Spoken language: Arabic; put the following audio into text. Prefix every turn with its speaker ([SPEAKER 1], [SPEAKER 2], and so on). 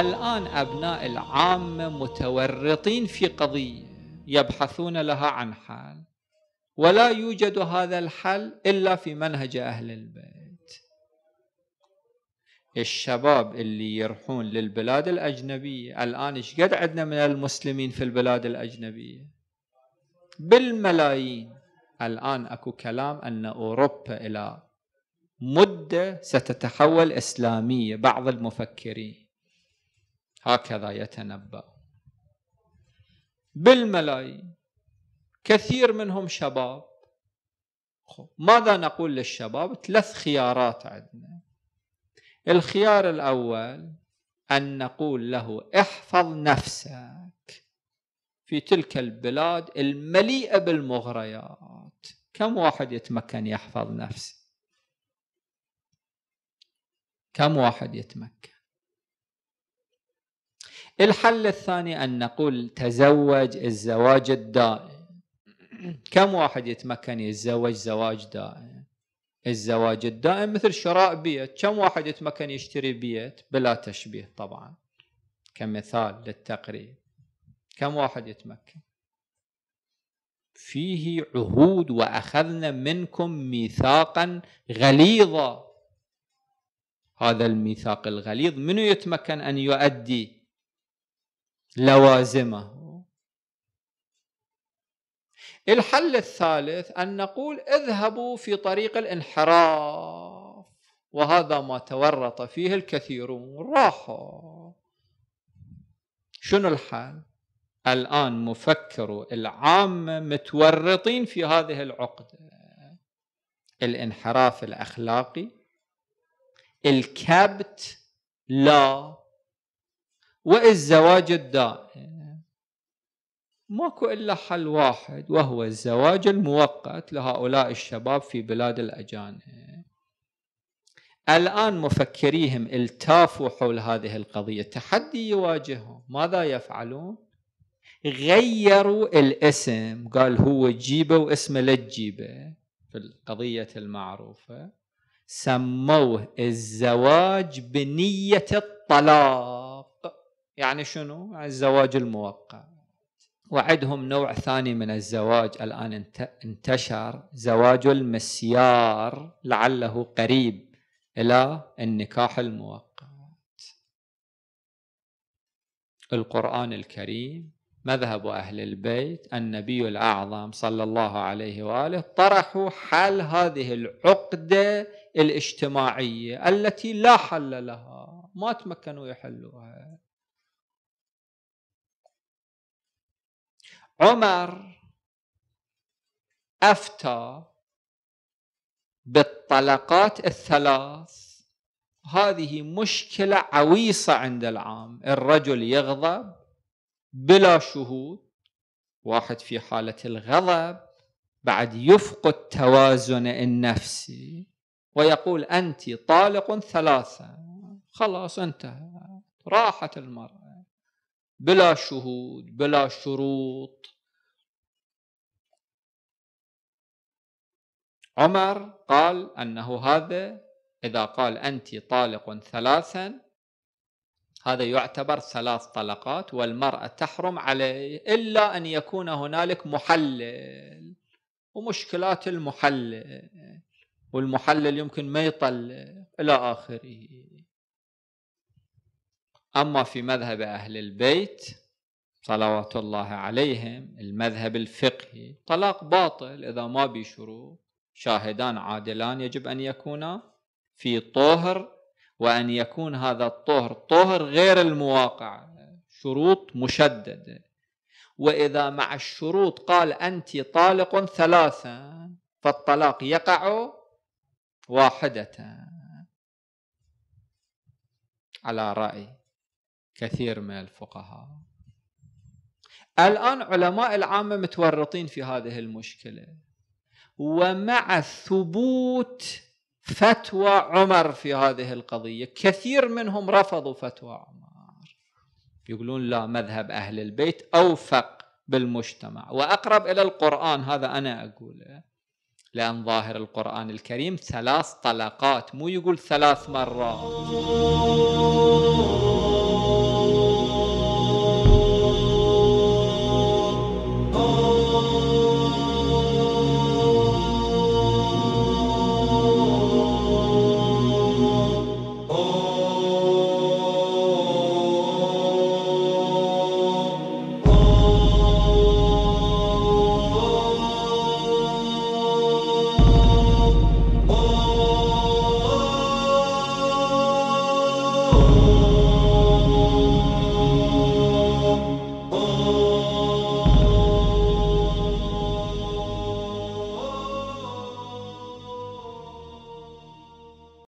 [SPEAKER 1] الآن أبناء العامة متورطين في قضية يبحثون لها عن حل ولا يوجد هذا الحل إلا في منهج أهل البيت الشباب اللي يرحون للبلاد الأجنبية الآن إيش قد عندنا من المسلمين في البلاد الأجنبية بالملايين الآن أكو كلام أن أوروبا إلى مدة ستتحول إسلامية بعض المفكرين هكذا يتنبأ بالملايين كثير منهم شباب ماذا نقول للشباب ثلاث خيارات عندنا الخيار الأول أن نقول له احفظ نفسك في تلك البلاد المليئة بالمغريات كم واحد يتمكن يحفظ نفسه كم واحد يتمكن الحل الثاني أن نقول تزوج الزواج الدائم كم واحد يتمكن يتزوج زواج دائم الزواج الدائم مثل شراء بيت كم واحد يتمكن يشتري بيت بلا تشبيه طبعا كمثال للتقريب كم واحد يتمكن فيه عهود واخذنا منكم ميثاقا غليظا هذا الميثاق الغليظ منو يتمكن ان يؤدي لوازمه الحل الثالث ان نقول اذهبوا في طريق الانحراف وهذا ما تورط فيه الكثيرون راحوا شنو الحل الان مفكر العامه متورطين في هذه العقده الانحراف الاخلاقي الكبت لا والزواج الدائم ماكو إلا حل واحد وهو الزواج المؤقت لهؤلاء الشباب في بلاد الأجانب الآن مفكريهم التافوا حول هذه القضية تحدي يواجههم ماذا يفعلون؟ غيروا الاسم قال هو جيبه واسمه لا تجيبه في القضية المعروفة سموه الزواج بنية الطلاق يعني شنو الزواج الموقع وعدهم نوع ثاني من الزواج الآن انتشر زواج المسيار لعله قريب إلى النكاح الموقت القرآن الكريم مذهب أهل البيت النبي الأعظم صلى الله عليه وآله طرحوا حل هذه العقدة الاجتماعية التي لا حل لها ما تمكنوا يحلوها عمر افتى بالطلقات الثلاث هذه مشكله عويصه عند العام الرجل يغضب بلا شهود واحد في حاله الغضب بعد يفقد توازن النفسي ويقول انت طالق ثلاثه خلاص انتهى راحت المراه بلا شهود بلا شروط عمر قال أنه هذا إذا قال أنت طالق ثلاثا هذا يعتبر ثلاث طلقات والمرأة تحرم عليه إلا أن يكون هنالك محلل ومشكلات المحلل والمحلل يمكن ما يطلق إلى آخره أما في مذهب أهل البيت صلوات الله عليهم المذهب الفقهي طلاق باطل إذا ما بشروط شاهدان عادلان يجب أن يكونا في طهر وأن يكون هذا الطهر طهر غير المواقع شروط مشددة وإذا مع الشروط قال أنت طالق ثلاثا فالطلاق يقع واحدة على رأي كثير من الفقهاء الآن علماء العامة متورطين في هذه المشكلة ومع ثبوت فتوى عمر في هذه القضية كثير منهم رفضوا فتوى عمر يقولون لا مذهب أهل البيت أوفق بالمجتمع وأقرب إلى القرآن هذا أنا أقوله لأن ظاهر القرآن الكريم ثلاث طلقات مو يقول ثلاث مرات